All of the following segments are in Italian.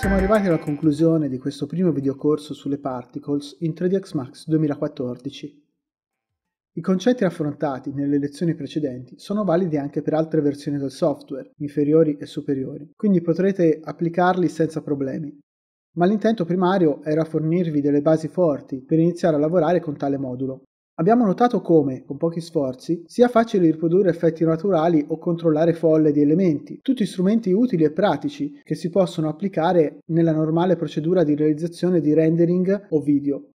Siamo arrivati alla conclusione di questo primo videocorso sulle particles in 3 dx Max 2014. I concetti affrontati nelle lezioni precedenti sono validi anche per altre versioni del software, inferiori e superiori, quindi potrete applicarli senza problemi. Ma l'intento primario era fornirvi delle basi forti per iniziare a lavorare con tale modulo. Abbiamo notato come, con pochi sforzi, sia facile riprodurre effetti naturali o controllare folle di elementi, tutti strumenti utili e pratici che si possono applicare nella normale procedura di realizzazione di rendering o video.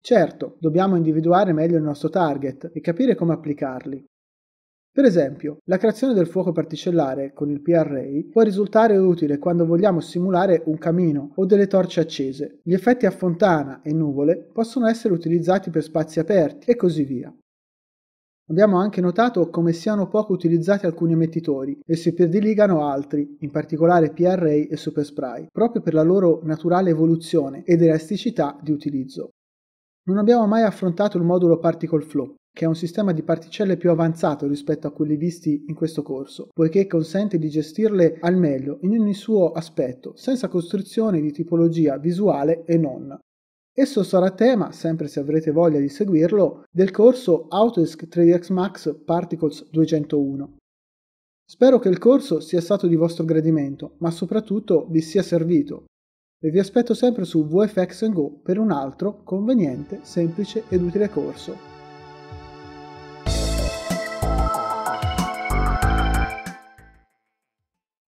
Certo, dobbiamo individuare meglio il nostro target e capire come applicarli. Per esempio, la creazione del fuoco particellare con il P-Array può risultare utile quando vogliamo simulare un camino o delle torce accese. Gli effetti a fontana e nuvole possono essere utilizzati per spazi aperti e così via. Abbiamo anche notato come siano poco utilizzati alcuni emettitori e si prediligano altri, in particolare P-Array e Superspray, proprio per la loro naturale evoluzione ed elasticità di utilizzo. Non abbiamo mai affrontato il modulo Particle Flow, che è un sistema di particelle più avanzato rispetto a quelli visti in questo corso, poiché consente di gestirle al meglio in ogni suo aspetto, senza costrizioni di tipologia visuale e non. Esso sarà tema, sempre se avrete voglia di seguirlo, del corso Autodesk 3 dx Max Particles 201. Spero che il corso sia stato di vostro gradimento, ma soprattutto vi sia servito, e vi aspetto sempre su VFX Go per un altro conveniente, semplice ed utile corso.